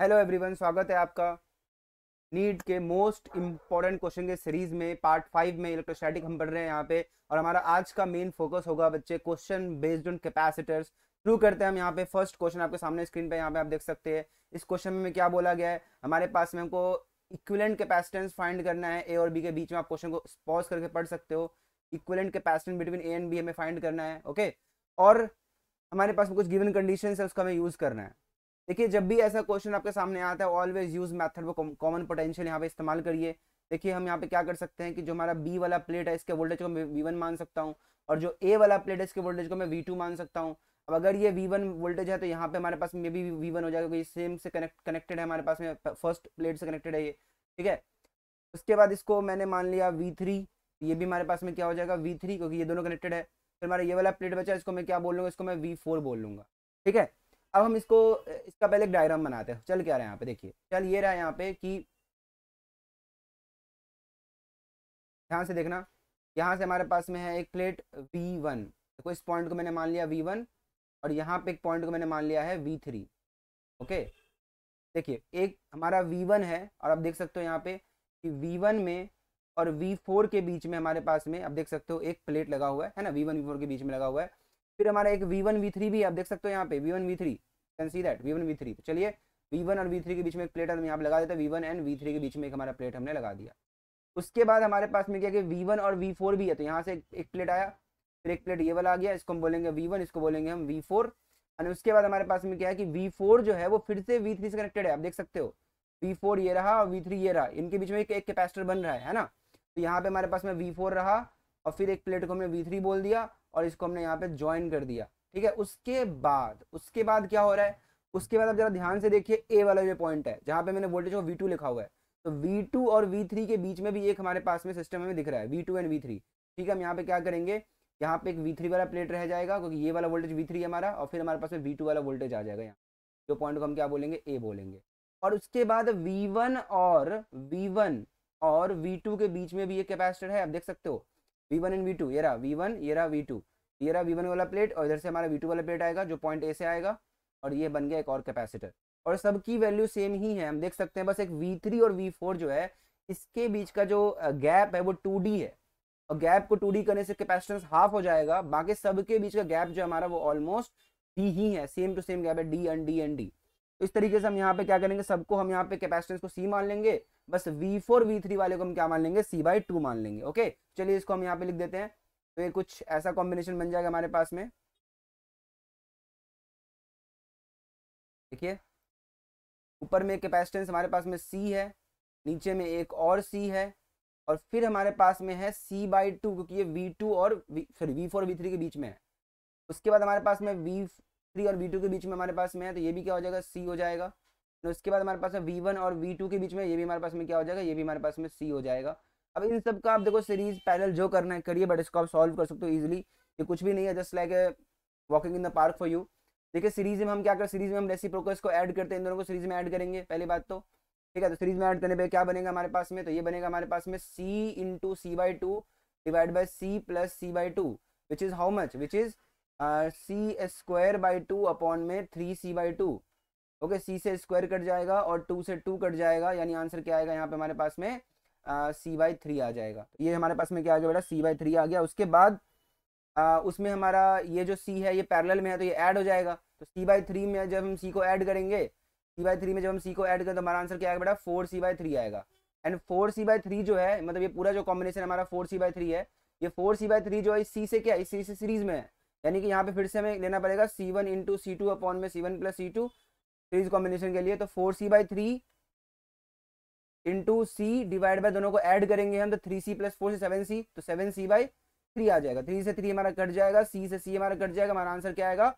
hello everyone स्वागत है आपका नीट के मोस्ट इम्पॉर्टेंट क्वेश्चन के सीरीज में पार्ट फाइव में इलेक्ट्रोस्टैटिक हम पढ़ रहे हैं यहाँ पे और हमारा आज का मेन फोकस होगा बच्चे क्वेश्चन बेस्ड ऑन कैपेसिटर्स शुरू करते हैं हम यहाँ पे फर्स्ट क्वेश्चन आपके सामने स्क्रीन पे यहाँ पे आप देख सकते हैं इस क्वेश्चन में क्या बोला गया है हमारे पास में हमको इक्वलेंट कैपेसिटेंस फाइंड करना है ए और बी के बीच में आप क्वेश्चन को पॉज करके पढ़ सकते हो equivalent capacitance between A and B हमें फाइंड करना है ओके और हमारे पास में कुछ गिवन कंडीशन है उसका हमें यूज करना है देखिए जब भी ऐसा क्वेश्चन आपके सामने आता है always use method common potential यहाँ पे इस्तेमाल करिए देखिए हम यहाँ पे क्या कर सकते हैं कि जो हमारा बी वाला प्लेट है इसके वोल्टेज को मैं वी वन मान सकता हूँ और जो ए वाला प्लेट है इसके वोल्टेज को मैं वी टू मान सकता हूँ अब अगर ये वी वन वोल्टेज है तो यहाँ पे हमारे पास मे बी वी वन हो जाएगा क्योंकि सेम से कनेक्ट कनेक्टेड है हमारे पास में फर्स्ट प्लेट से कनेक्टेड है ये ठीक है उसके बाद इसको मैंने मान लिया वी थ्री ये भी हमारे पास में क्या हो जाएगा वी थ्री क्योंकि ये दोनों कनेक्टेड है फिर हमारा ये वाला प्लेट बचा इसको मैं क्या बोल लूँगा इसको मैं वी फोर बोल लूँगा ठीक है अब हम इसको इसका पहले एक डायग्राम बनाते हैं चल क्या रहा है यहाँ पे देखिए चल ये रहा है यहाँ पे कि ध्यान से देखना यहाँ से हमारे पास में है एक प्लेट वी वन देखो इस पॉइंट को मैंने मान लिया वी वन और यहाँ पे एक पॉइंट को मैंने मान लिया है वी थ्री ओके देखिए एक हमारा वी वन है और आप देख सकते हो यहाँ पे कि वी वन में और वी फोर के बीच में हमारे पास में आप देख सकते हो एक प्लेट लगा हुआ है ना वी वन वी फोर के बीच में लगा हुआ है फिर हमारा एक वी वन वी थ्री भी आप देख सकते हो यहाँ पे V one V three can see that V one V three चलिए वी वन और वी थ्री के बीच में एक प्लेट हम यहाँ लगा देते हैं V one and V three के बीच में एक हमारा प्लेट हमने लगा दिया उसके बाद हमारे पास में क्या कि वी वन और वी फोर भी है तो यहाँ से एक प्लेट आया फिर एक प्लेट ये वाला आ गया इसको हम बोलेंगे वी वन इसको बोलेंगे हम वी फोर और उसके बाद हमारे पास में क्या है कि वी फोर जो है वो फिर से वी थ्री से कनेक्टेड है आप देख सकते हो वी फोर ये रहा और वी थ्री ये रहा इनके बीच में एक एक कैपेसिटर बन रहा है है ना तो यहाँ पे हमारे पास में वी फोर रहा और फिर एक प्लेट को हमने वी थ्री बोल दिया और इसको हमने यहाँ पे ज्वाइन कर दिया ठीक है उसके बाद उसके बाद क्या हो रहा है उसके बाद आप जरा ध्यान से देखिए ए वाला जो पॉइंट है जहाँ पे मैंने वोल्टेज को वी लिखा हुआ है तो वी और वी के बीच में भी एक हमारे पास में सिस्टम हमें दिख रहा है वी एंड वी ठीक है हम यहाँ पे क्या करेंगे यहाँ पे एक वी वाला प्लेट रह जाएगा क्योंकि ये वाला वोल्टेज वी है हमारा और फिर हमारे पास में वी वाला वोल्टेज आ जाएगा यहाँ जो पॉइंट को हम क्या बोलेंगे ए बोलेंगे और उसके बाद V1 और V1 और V2 के बीच में भी ये कैपेसिटर है आप देख सकते हो V1 एंड V2 ये रहा V1 ये रहा V2 ये रहा वी वाला प्लेट और इधर से हमारा वी वाला प्लेट आएगा जो पॉइंट ए से आएगा और ये बन गया एक और कैपेसिटर और सबकी वैल्यू सेम ही है हम देख सकते हैं बस एक वी और वी जो है इसके बीच का जो गैप है वो टू है और गैप को टू करने से कैपेसिटेंस हाफ हो जाएगा बाकी सबके बीच का गैप जो हमारा वो ऑलमोस्ट डी ही है सेम टू सेम गैप है D and D and D इस तरीके से हम यहाँ पे क्या करेंगे सबको हम यहाँ पे कैपेसिटेंस को सी मान लेंगे बस वी फोर वी थ्री वाले को हम क्या मान लेंगे सी बाई टू मान लेंगे ओके चलिए इसको हम यहाँ पे लिख देते हैं तो ये कुछ ऐसा कॉम्बिनेशन बन जाएगा हमारे पास में देखिए ऊपर में कैपेसिटेंस हमारे पास में सी है नीचे में एक और सी है और फिर हमारे पास में है सी बाई टू क्योंकि ये वी टू और sorry V four V three के बीच में है उसके बाद हमारे पास में वी थ्री और वी टू के बीच में हमारे पास में है तो ये भी क्या हो जाएगा सी हो जाएगा उसके बाद हमारे पास है वी वन और वी टू के बीच में ये भी हमारे पास में क्या हो जाएगा ये भी हमारे पास में सी हो जाएगा अब इन सब का आप देखो सीरीज पैनल जो करना है करिए बट इसको आप सॉल्व कर सकते हो इजिली ये कुछ भी नहीं है just like walking in the park for you देखिए सीरीज में हम क्या करें सीरीज में हम रेसी प्रोकस को ऐड करते हैं इन दोनों को सीरीज में ऐड करेंगे पहली बात तो ठीक है तो सीरीज में ऐड करने पे क्या बनेगा हमारे पास में तो ये बनेगा हमारे पास में C into C by two divide by C plus C by two which is how much which is C square by two upon में three C by two okay C से स्क्वायर कट जाएगा और to से to cut जाएगा यानी answer क्या आएगा यहाँ पे हमारे पास में सी बाई थ्री आ जाएगा ये हमारे पास में क्या आ गया बेटा सी बाई थ्री आ गया उसके बाद आ, उसमें हमारा ये जो सी है ये पैरेलल में है तो ये ऐड हो जाएगा तो सी बाई थ्री में जब हम सी को ऐड करेंगे सी बाई थ्री में जब हम सी को ऐड करें तो हमारा आंसर क्या आएगा बेटा फोर सी बाई थ्री आएगा and four C by three जो है मतलब ये पूरा जो कॉम्बिनेशन हमारा फोर सी बाई थ्री है ये फोर सी बाई थ्री जो है इस सी से क्या इस सी से सीरीज में है यानी कि यहाँ पे फिर से हमें लेना पड़ेगा C one into C two upon में C one plus C two series combination के लिए तो four C by three into C divide by दोनों को एड करेंगे हम तो थ्री सी प्लस फोर से सेवन सी तो सेवन सी बाई थ्री आ जाएगा थ्री से थ्री हमारा कट जाएगा सी से सी हमारा कट जाएगा हमारा आंसर क्या आएगा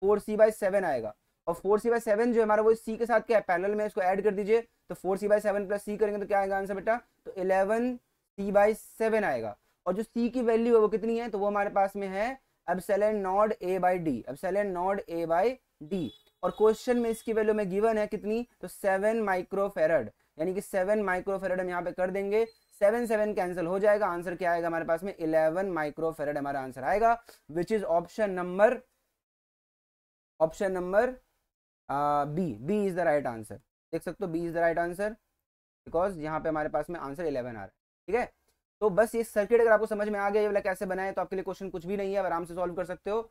फोर सी बाई सेवन आएगा और फोर सी बाई सेवन जो हमारा वो सी के साथ क्या है पैनल में इसको एड कर दीजिए तो four C by seven plus C करेंगे तो क्या आएगा आंसर बेटा तो इलेवन सी बाई सेवन आएगा और जो सी की वैल्यू है वो कितनी है तो वो हमारे पास में है अब epsilon naught A by D अब epsilon naught A by D और क्वेश्चन में इसकी वैल्यू में गिवन है कितनी तो सेवन माइक्रो फेरड यानी कि सेवन माइक्रोफेरेड हम यहाँ पे कर देंगे सेवन सेवन कैंसिल हो जाएगा आंसर क्या आएगा हमारे पास में इलेवन माइक्रोफेरेड हमारा आंसर आएगा which is option number option number B B is the right answer देख सकते हो B is the right answer because यहाँ पे हमारे पास में आंसर इलेवन आ रहा है ठीक है तो बस ये सर्किट अगर आपको समझ में आ गया ये वाला कैसे बनाए तो आपके लिए क्वेश्चन कुछ भी नहीं है आराम से सॉल्व कर सकते हो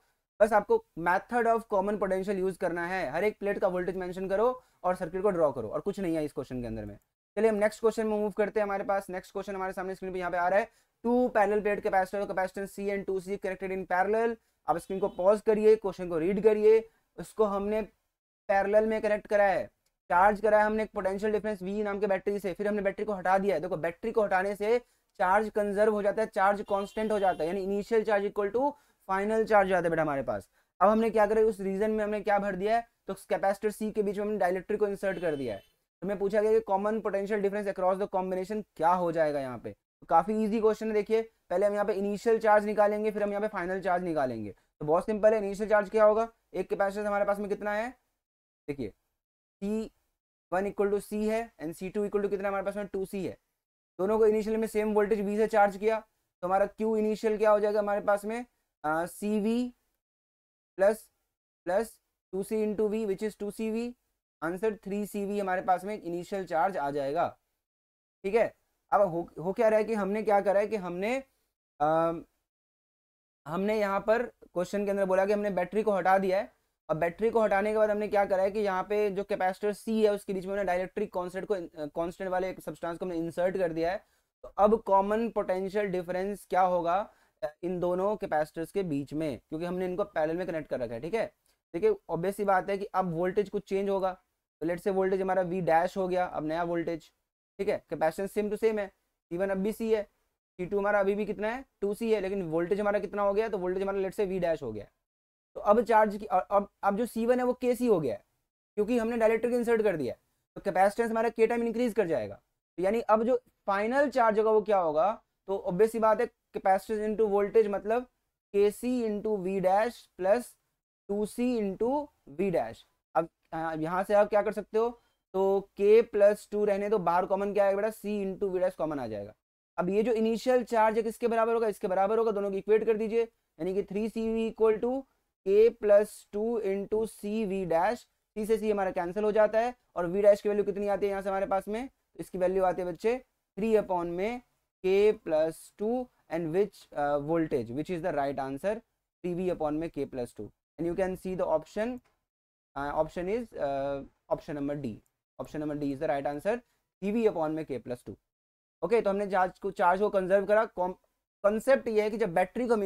बस आपको method of common potential use करना है हर एक प्लेट का वोल्टेज मैंशन करो और सर्किट को ड्रॉ करो और कुछ नहीं है इस क्वेश्चन के अंदर में चलिए हम नेक्स्ट क्वेश्चन में मूव करते हैं हमारे पास नेक्स्ट क्वेश्चन हमारे सामने स्क्रीन पे यहाँ पे आ रहा है two parallel plate capacitor capacitance C and two C connected in parallel आप स्क्रीन को पॉज करिए क्वेश्चन को रीड करिए उसको हमने पैरेलल में कनेक्ट करा है चार्ज करा है हमने एक पोटेंशियल डिफरेंस वी नाम के बैटरी से फिर हमने बैटरी को हटा दिया है देखो बैटरी को हटाने से चार्ज कंजर्व हो जाता है चार्ज कॉन्स्टेंट हो जाता है यानी initial charge equal to final charge आता है बेटा हमारे पास अब हमने क्या करा उस रीजन में हमने क्या भर दिया है तो कैपेसिटर सी के बीच में हमने डायलेक्ट्रिक को इंसर्ट कर दिया है तो मैं पूछा गया कि common potential difference across the combination क्या हो जाएगा यहाँ पे तो काफी इजी क्वेश्चन है देखिए पहले हम यहाँ पे इनिशियल चार्ज निकालेंगे फिर हम यहाँ पे फाइनल चार्ज निकालेंगे तो बहुत सिंपल है इनिशियल चार्ज क्या होगा एक कैपेसिटर हमारे पास में कितना है देखिए C one equal to C है and C two equal to कितना हमारे पास में टू सी है दोनों को इनिशियल में सेम वोल्टेज वी से चार्ज किया तो हमारा क्यू इनिशियल क्या हो जाएगा हमारे पास में C V plus plus two C into V which is two C V answer three C V हमारे पास में इनिशियल चार्ज आ जाएगा ठीक है अब हो हो क्या रहा है कि हमने क्या करा है कि हमने आ, um, हमने यहाँ पर क्वेश्चन के अंदर बोला कि हमने बैटरी को हटा दिया है और बैटरी को हटाने के बाद हमने क्या करा है कि यहाँ पे जो कैपेसिटर सी है उसके बीच में हमने कॉन्सेंट को कॉन्स्टेंट वाले सब्सटेंस को हमने इंसर्ट कर दिया है तो अब कॉमन पोटेंशियल डिफरेंस क्या होगा इन दोनों कैपेसिटर्स के बीच में क्योंकि हमने इनको पैरेलल में कनेक्ट कर रखा है ठीक है देखिए ऑब्वियस ही बात है कि अब वोल्टेज कुछ चेंज होगा तो लेट से वोल्टेज हमारा वी डैश हो गया अब नया वोल्टेज ठीक है कैपेसिटेंस सेम टू सेम है इवन अब भी सी है सी टू हमारा अभी भी कितना है टू सी है लेकिन वोल्टेज हमारा कितना हो गया तो वोल्टेज हमारा लेट से वी डैश हो गया तो अब चार्ज की अब अब जो सी वन है वो के सी हो गया क्योंकि हमने डायलेक्ट्रिक इंसर्ट कर दिया तो कैपेसिटेंस हमारा के टाइम इंक्रीज कर जाएगा तो यानी अब जो फाइनल चार्ज होगा वो क्या होगा तो ऑब्वियस ही बात है कैपेसिटेंस इनटू वोल्टेज मतलब के C into V dash plus two C into V dash अब यहाँ से आप क्या कर सकते हो तो के प्लस टू रहने तो बाहर कॉमन क्या आएगा बेटा C into V dash common आ जाएगा अब ये जो इनिशियल चार्ज है किसके बराबर होगा इसके बराबर होगा दोनों को इक्वेट कर दीजिए यानी कि three C V equal to K plus two into C V dash C से सी हमारा कैंसिल हो जाता है और वी डैश की वैल्यू कितनी आती है यहाँ से हमारे पास में तो इसकी वैल्यू आती है बच्चे थ्री अपॉन में K plus two and which uh, voltage which is the right answer pv upon में k plus 2 and you can see the option uh, option is uh, option number d option number d is the right answer pv upon में k plus 2 okay okay, तो हमने charge को charge को conserve करा concept ये है कि जब बैटरी को हम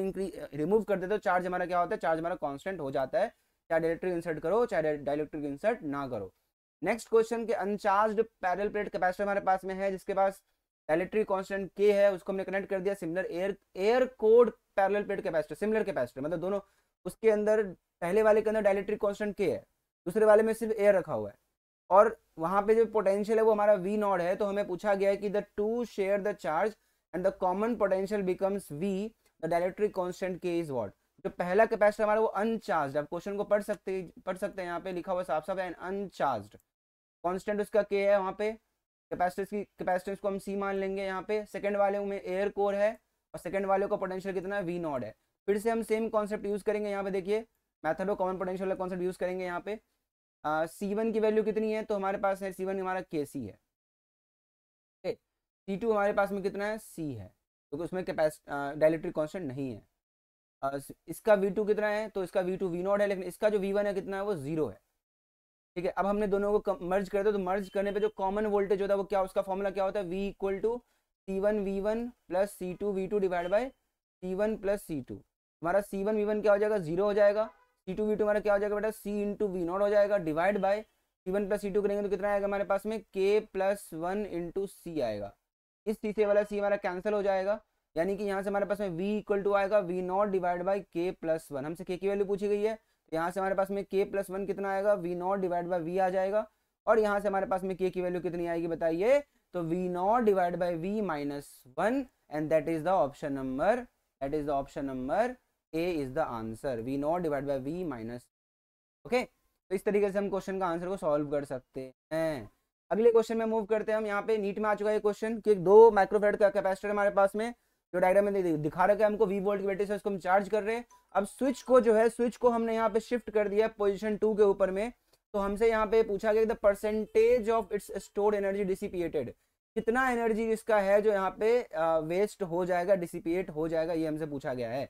रिमूव uh, कर देते तो चार्ज हमारा क्या होता है चार्ज हमारा कांस्टेंट हो जाता है चाहे डायलेक्ट्रिक इंसर्ट करो चाहे डायलेक्ट्रिक इंसर्ट ना करो नेक्स्ट क्वेश्चन के अनचार्ज पैरल प्लेट कैपेसिटर हमारे पास में है जिसके पास इलेक्ट्रिक कॉन्स्टेंट के है उसको हमने कनेक्ट कर दिया similar air air cored parallel plate capacitor similar capacitor मतलब दोनों उसके अंदर पहले वाले के अंदर डायलेक्ट्रिक कॉन्स्टेंट के है दूसरे वाले में सिर्फ एयर रखा हुआ है और वहाँ पे जो पोटेंशियल है वो हमारा वी नॉड है तो हमें पूछा गया है कि the two share the charge and the common potential becomes V the dielectric constant K is what जो पहला कैपेसिटर हमारा वो अनचार्ज आप क्वेश्चन को पढ़ सकते पढ़ सकते हैं यहाँ पे लिखा हुआ साफ साफ एंड अनचार्ज कॉन्स्टेंट उसका के है वहाँ पे कैपेसिटेंस की कैपेसिटेंस को हम सी मान लेंगे यहाँ पे सेकंड वाले में एयर कोर है और सेकंड वाले का पोटेंशियल कितना है वी नॉड है फिर से हम सेम कॉन्सेप्ट यूज़ करेंगे यहाँ पे देखिए मैथड कॉमन पोटेंशियल वाला कॉन्सेप्ट यूज़ करेंगे यहाँ पे सी वन की वैल्यू कितनी है तो हमारे पास है सी वन हमारा के सी है सी टू हमारे पास में कितना है सी है क्योंकि तो उसमें कैपेस डायलेक्ट्रिक कॉन्सेंट नहीं है uh, इसका वी टू कितना है तो इसका वी टू वी नॉट है लेकिन इसका जो वी वन है कितना है वो जीरो है ठीक है अब हमने दोनों को मर्ज कर दिया तो मर्ज करने पे जो कॉमन वोल्टेज होता है वो क्या उसका फॉर्मूला क्या होता है V equal to C one V one plus C two V two divide by C one plus C two हमारा सी वन वी वन क्या हो जाएगा जीरो हो जाएगा सी टू वी टू हमारा क्या हो जाएगा बेटा सी इंटू वी नॉट हो जाएगा divide by C one plus C two करेंगे तो कितना आएगा हमारे पास में के प्लस वन इंटू सी आएगा इस तीसरे वाला सी हमारा कैंसिल हो जाएगा यानी कि यहाँ से हमारे पास में वी इक्वल टू आएगा V naught divide by K plus one हमसे के की वैल्यू पूछी गई है तो यहाँ से हमारे पास में के प्लस वन कितना आएगा V naught divide by V आ जाएगा और यहाँ से हमारे पास में के की वैल्यू कितनी आएगी बताइए तो V naught divide by V minus one and that is the option number that is the option number A is the answer V naught divide by V minus okay तो इस तरीके से हम क्वेश्चन का आंसर को solve कर सकते हैं अगले क्वेश्चन में मूव करते हैं हम यहाँ पे नीट में आ चुका है क्वेश्चन कि दो माइक्रोफेड का कैपेसिटर हमारे पास में जो डायग्राम में दिखा रखा है हमको वी वोल्ट की बैटरी से उसको हम चार्ज कर रहे हैं अब स्विच को जो है स्विच को हमने यहाँ पे शिफ्ट कर दिया पोजिशन टू के ऊपर में तो हमसे यहाँ पे पूछा गया the percentage of its store energy dissipated कितना एनर्जी इसका है जो यहाँ पे वेस्ट हो जाएगा डिसिपिएट हो जाएगा ये हमसे पूछा गया है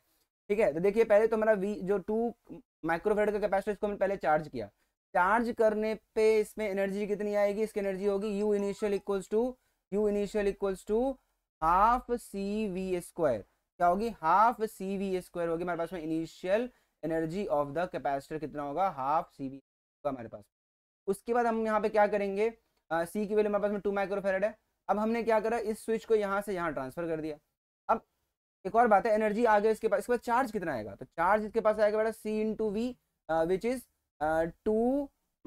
ठीक है तो देखिए पहले तो हमारा वी जो टू माइक्रोफेड का कैपेसिटी इसको हमने पहले चार्ज किया चार्ज करने पे इसमें एनर्जी कितनी आएगी इसकी एनर्जी होगी U initial equals to U initial equals to half C V square क्या होगी हाफ सी वी स्क्वायर होगी हमारे पास में initial energy of the capacitor कितना होगा हाफ सी वी होगा हमारे पास उसके बाद हम यहाँ पे क्या करेंगे सी की वैल्यू हमारे पास में टू माइक्रोफेरेड है अब हमने क्या करा इस स्विच को यहाँ से यहाँ ट्रांसफर कर दिया अब एक और बात है एनर्जी आ गई इसके पास इसके बाद चार्ज कितना आएगा तो चार्ज इसके पास आएगा बेटा C into V which is two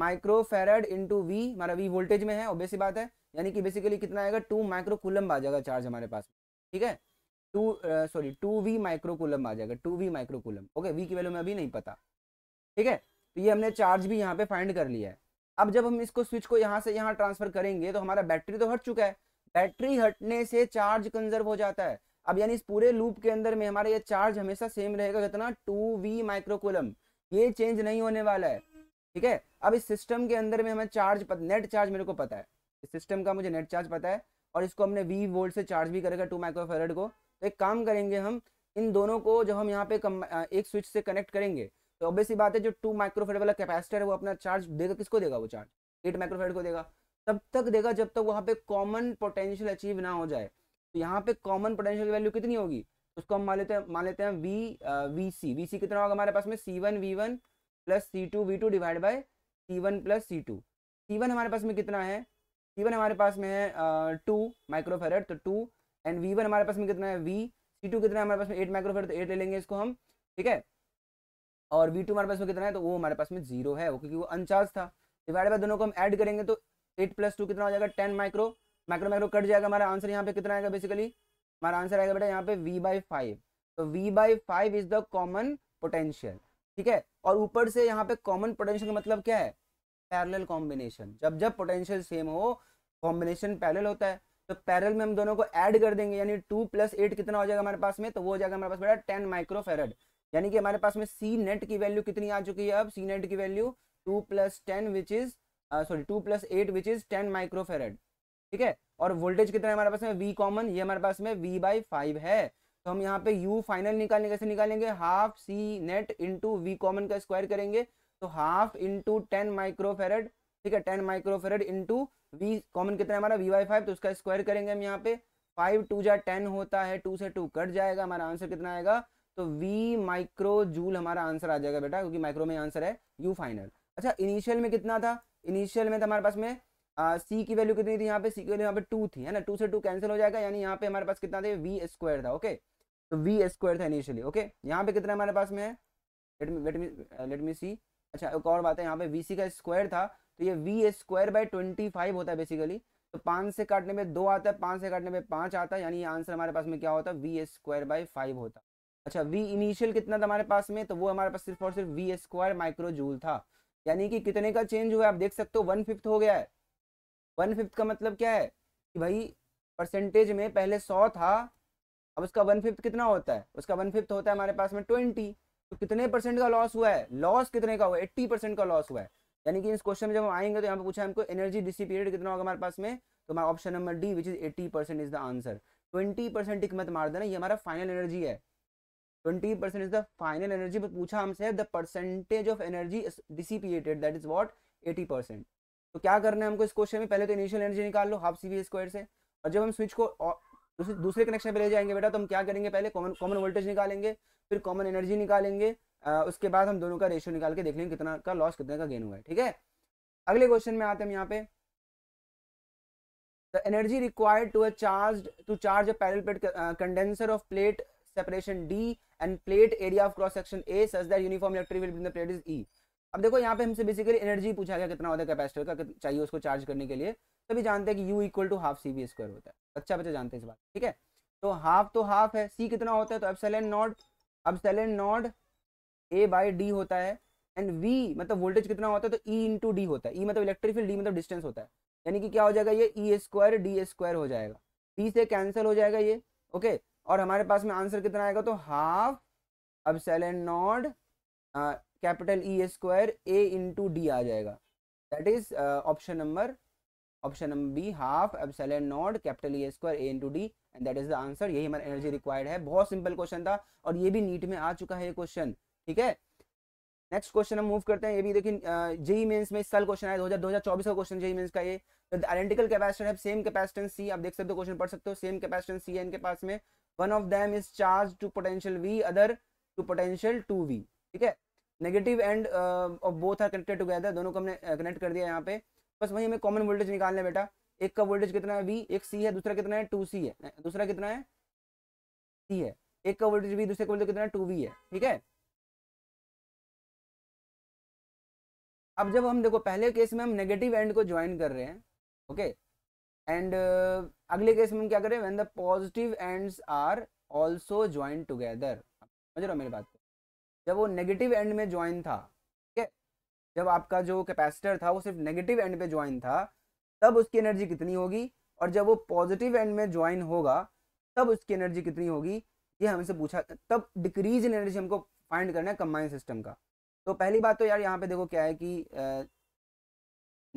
microfarad into V हमारा वी वोल्टेज में है और बात है यानी कि बेसिकली कितना आएगा टू माइक्रो आ जाएगा चार्ज हमारे पास ठीक है two sorry two V microcoulomb आ जाएगा two V microcoulomb okay V की वैल्यू में अभी नहीं पता ठीक है तो ये हमने चार्ज भी यहाँ पे फाइंड कर लिया है अब जब हम इसको स्विच को यहाँ से यहाँ ट्रांसफर करेंगे तो हमारा बैटरी तो हट चुका है बैटरी हटने से चार्ज कंजर्व हो जाता है अब यानी इस पूरे लूप के अंदर में हमारा ये चार्ज हमेशा सेम रहेगा कितना टू वी माइक्रोकुलम ये चेंज नहीं होने वाला है ठीक है अब इस सिस्टम के अंदर में हमें चार्ज पत, नेट चार्ज मेरे को पता है इस सिस्टम का मुझे नेट चार्ज पता है और इसको हमने वी वोल्ट से चार्ज भी करेगा टू माइक्रोफेरेड को तो एक काम करेंगे हम इन दोनों को जब हम यहाँ पे कम, एक स्विच से कनेक्ट करेंगे तो ऑब्वियस ही बात है जो टू माइक्रोफेड वाला कैपेसिटर है वो अपना चार्ज देगा किसको देगा वो चार्ज एट माइक्रोफेड को देगा तब तक देगा जब तक तो वहाँ पे कॉमन पोटेंशियल अचीव ना हो जाए तो यहाँ पे कॉमन पोटेंशियल की वैल्यू कितनी होगी उसको हम मान लेते हैं मान लेते हैं V V C V C कितना होगा हमारे पास में C one V one plus C two V two divide by C one plus C two C one हमारे पास में कितना है सी वन हमारे पास में है टू माइक्रोफेरेट तो टू एंड वी वन हमारे पास में कितना है वी सी टू कितना है हमारे पास में एट माइक्रोफेड तो एट ले लेंगे इसको हम ठीक है और वी टू हमारे पास में कितना है तो वो हमारे पास में जीरो है वो क्योंकि वो अनचार्ज था डिवाइड बाय दोनों को हम ऐड करेंगे तो एट प्लस टू कितना हो जाएगा ten micro micro micro cut जाएगा हमारा आंसर यहाँ पे कितना आएगा बेसिकली हमारा आंसर आएगा बेटा यहाँ पे वी बाई फाइव तो V by five is the common potential ठीक है और ऊपर से यहाँ पे कॉमन पोटेंशियल का मतलब क्या है पैरेलल कॉम्बिनेशन जब जब पोटेंशियल सेम हो कॉम्बिनेशन पैरेलल होता है तो पैरल में हम दोनों को ऐड कर देंगे यानी टू प्लस एट कितना हो जाएगा हमारे पास में तो वो हो जाएगा हमारे पास बेटा टेन माइक्रोफेरड यानी कि हमारे पास में सी नेट की वैल्यू कितनी आ चुकी है अब सी नेट की value two plus ten which is sorry two plus eight which is ten microfarad ठीक है और वोल्टेज कितना है हमारे पास में वी कॉमन ये हमारे पास में वी बाई फाइव है तो हम यहाँ पे यू फाइनल निकालने कैसे निकालेंगे half C net into V common का स्क्वायर करेंगे तो हाफ इंटू टेन माइक्रोफेरड ठीक है ten microfarad into V common कितना है हमारा वी बाई फाइव तो उसका स्क्वायर करेंगे हम यहाँ पे फाइव टू जै टेन होता है टू से टू कट जाएगा हमारा आंसर कितना आएगा तो वी माइक्रो जूल हमारा आंसर आ जाएगा बेटा क्योंकि माइक्रो में आंसर है यू फाइनल अच्छा इनिशियल में कितना था इनिशियल में तो हमारे पास में सी की वैल्यू कितनी थी यहाँ पे सी की वैल्यू यहाँ पे टू थी है ना टू से टू कैंसिल हो जाएगा यानी यहाँ पे हमारे पास कितना था वी स्क्वायर तो था ओके तो वी स्क्वायर था इनिशियली ओके यहाँ पे कितना हमारे पास में है लेट मी लेट मी सी अच्छा एक और बात है यहाँ पे वी सी का स्क्वायर था तो ये V square by twenty five होता है बेसिकली तो पाँच से काटने में दो आता है पाँच से काटने में पाँच आता है यानी आंसर हमारे पास में क्या होता है वी स्क्वायर बाई फाइव होता अच्छा वी इनिशियल कितना था हमारे पास में तो वो हमारे पास सिर्फ और सिर्फ वी स्क्वायर माइक्रो जूल था यानी कि कितने का चेंज हुआ है आप देख सकते हो वन फिफ्थ हो गया है वन फिफ्थ का मतलब क्या है कि भाई परसेंटेज में पहले सौ था अब उसका वन फिफ्थ कितना होता है उसका वन फिफ्थ होता है हमारे पास में ट्वेंटी तो कितने परसेंट का लॉस हुआ है लॉस कितने का हुआ एट्टी परसेंट का लॉस हुआ है यानी कि इस क्वेश्चन में जब हम आएंगे तो यहाँ पे पूछा हमको एनर्जी डिसिपेटेड कितना होगा हमारे पास में तो हमारा option number D which is eighty is the answer twenty percent tick मत मार देना ये हमारा फाइनल एनर्जी है twenty percent is the final energy but पूछा हमसे the percentage of energy dissipated that is what eighty percent तो क्या करना है हमको इस क्वेश्चन में पहले तो इनिशियल एनर्जी निकाल लो हाफ सी वी स्क्वायर से और जब हम स्विच को दूसरे कनेक्शन पे ले जाएंगे बेटा तो हम क्या करेंगे पहले कॉमन कॉमन वोल्टेज निकालेंगे फिर कॉमन एनर्जी निकालेंगे उसके बाद हम दोनों का रेशियो निकाल के देख लेंगे कितना का लॉस कितने का गेन हुआ है ठीक है अगले क्वेश्चन में आते हम यहाँ पे the energy required to a charge to charge a parallel plate condenser of plate separation D and plate area of cross section A such that uniform electric between the plate is E अब देखो यहाँ पे हमसे basically energy पूछा गया कितना होता है कैपेसिटर का चाहिए उसको चार्ज करने के लिए सभी जानते हैं कि U equal to half C B square होता है अच्छा बच्चा जानते हैं इस बात ठीक है तो हाफ तो हाफ है सी कितना होता है तो अब नॉट अब नॉट ए बाई डी होता है एंड वी मतलब वोल्टेज कितना होता है तो ई इंटू डी होता है ई e मतलब इलेक्ट्रिक फील्ड डी मतलब डिस्टेंस होता है यानी कि क्या हो जाएगा ये ई स्क्वायर डी स्क्वायर हो जाएगा टी से कैंसिल हो जाएगा ये ओके और हमारे पास में आंसर कितना आएगा तो half epsilon naught capital E square A into D आ जाएगा that is option number option number B half epsilon naught capital E square A into D and that is the answer यही हमारा energy required है बहुत simple question था और ये भी नीट में आ चुका है ये क्वेश्चन ठीक है नेक्स्ट क्वेश्चन हम मूव करते हैं ये भी देखिए जेई मेंस e में इस साल क्वेश्चन आया दो हजार दो हजार चौबीस का क्वेश्चन जेई मेंस का ये आइडेंटिकल कैपेसिटर है सेम कैपेसिटेंस सी आप देख सकते हो क्वेश्चन पढ़ सकते हो सेम कैपेसिटेंस सी है इनके पास में one of them is charge to potential V other to potential two V ठीक है negative end of both are connected together दोनों को हमने कनेक्ट कर दिया यहाँ पे बस वही हमें कॉमन वोल्टेज निकालना है बेटा एक का वोल्टेज कितना है वी एक सी है दूसरा कितना है टू सी है दूसरा कितना है सी है एक का वोल्टेज वी दूसरे का वोल्टेज कितना है टू वी है ठीक है अब जब हम देखो पहले केस में हम नेगेटिव एंड को ज्वाइन कर रहे हैं ओके एंड uh, अगले केस में हम क्या हैं when the positive ends are also join together समझ रहे हो मेरी बात को जब वो नेगेटिव एंड में ज्वाइन था ठीक है जब आपका जो कैपेसिटर था वो सिर्फ नेगेटिव एंड पे ज्वाइन था तब उसकी एनर्जी कितनी होगी और जब वो पॉजिटिव एंड में ज्वाइन होगा तब उसकी एनर्जी कितनी होगी ये हमसे पूछा तब डिक्रीज इन एनर्जी हमको फाइंड करना है कंबाइन सिस्टम का तो पहली बात तो यार यहाँ पे देखो क्या है कि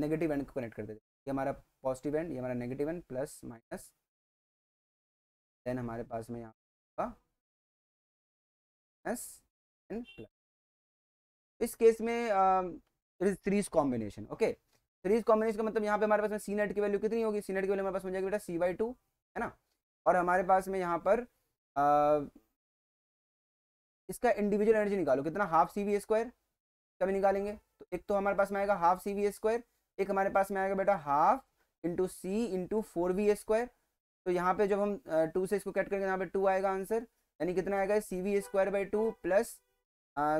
नेगेटिव एंड को कनेक्ट कर देते ये हमारा पॉजिटिव एंड ये हमारा negative end plus minus then हमारे पास में यहाँ का माइनस एंड प्लस इस केस में थ्रीज कॉम्बिनेशन ओके थ्रीज कॉम्बिनेशन का मतलब यहाँ पे हमारे पास में सी नेट की वैल्यू कितनी होगी सी नेट की वैल्यू हमारे पास में जाएगी बेटा सी बाई टू है ना और हमारे पास में यहाँ पर इसका इंडिविजुअल एनर्जी निकालो कितना हाफ सी वी स्क्वायर कभी निकालेंगे तो एक तो हमारे पास में आएगा हाफ सी वी स्क्वायर एक हमारे पास में आएगा बेटा half into C into four V square तो यहाँ पे जब हम टू से इसको कैट करेंगे यहाँ पे टू आएगा आंसर यानी कितना आएगा C V square by two plus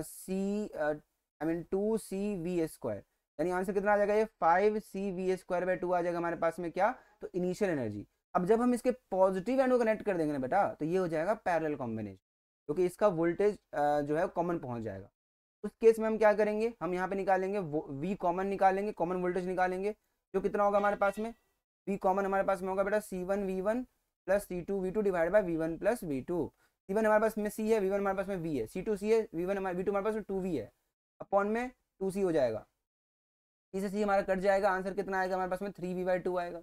C I mean two C V square यानी आंसर कितना आ जाएगा ये five C V square by two आ जाएगा हमारे पास में क्या तो इनिशियल एनर्जी अब जब हम इसके पॉजिटिव एंड को कनेक्ट कर देंगे ना बेटा तो ये हो जाएगा पैरेलल कॉम्बिनेशन क्योंकि इसका वोल्टेज जो है कॉमन पहुंच जाएगा उस केस में हम क्या करेंगे हम यहाँ पे निकालेंगे वी कॉमन निकालेंगे कॉमन वोल्टेज निकालेंगे जो कितना होगा हमारे पास में वी कॉमन हमारे पास में होगा बेटा C one V one plus C two V two divide by V one plus V two C one हमारे पास में सी है वी वन हमारे पास में वी है सी टू सी है वी वन हमारे वी टू हमारे पास में टू वी है अपॉन में टू सी हो जाएगा सी से सी हमारा कट जाएगा आंसर कितना आएगा हमारे पास में थ्री वी बाई टू आएगा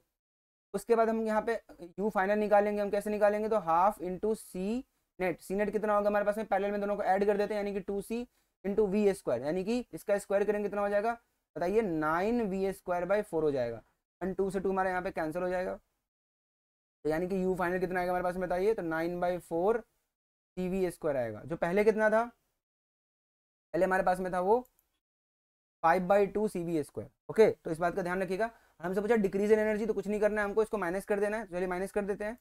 उसके बाद हम यहाँ पे यू फाइनल निकालेंगे हम कैसे निकालेंगे तो half into C net C net कितना होगा हमारे पास में पैरेलल में दोनों को ऐड कर देते हैं यानी कि two C into V square यानी कि इसका स्क्वायर करेंगे कितना हो जाएगा बताइए nine V square by four हो जाएगा एंड टू से टू हमारे यहाँ पे कैंसिल हो जाएगा तो यानी कि यू फाइनल कितना आएगा हमारे पास में बताइए तो nine by four C V square आएगा जो पहले कितना था पहले हमारे पास में था वो five by two C V square okay तो इस बात का ध्यान रखिएगा हमसे पूछा डिक्रीज इन एनर्जी तो कुछ नहीं करना है हमको इसको माइनस कर देना है चलिए माइनस कर देते हैं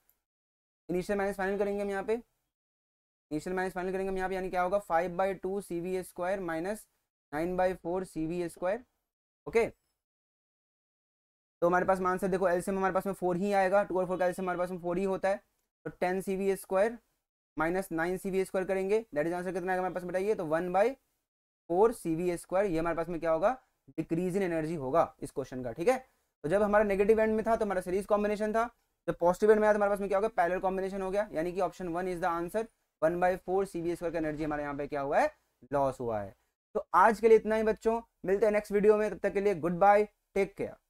इनिशियल माइनस फाइनल करेंगे हम यहाँ पे इनिशियल माइनस फाइनल करेंगे हम यहाँ पे यानी क्या होगा five by two C V square minus nine by four C V square okay तो हमारे पास मानसर देखो एलसीएम हमारे पास में फोर ही आएगा टू और फोर का एलसीएम हमारे पास में फोर ही होता है तो ten C V square minus nine C V square करेंगे दैट इज आंसर कितना आएगा हमारे पास बताइए तो one by four C V square ये हमारे पास में क्या होगा डिक्रीज इन एनर्जी होगा इस क्वेश्चन का ठीक है तो जब हमारा नेगेटिव एंड में था तो हमारा सीरीज कॉम्बिनेशन था जब पॉजिटिव एंड में आया तो हमारे पास में क्या होगा पैरेलल कॉम्बिनेशन हो गया यानी कि option one is the answer one by four C B square का एनर्जी हमारे यहाँ पे क्या हुआ है लॉस हुआ है तो आज के लिए इतना ही बच्चों मिलते हैं नेक्स्ट वीडियो में तब तक के लिए गुड बाय टेक केयर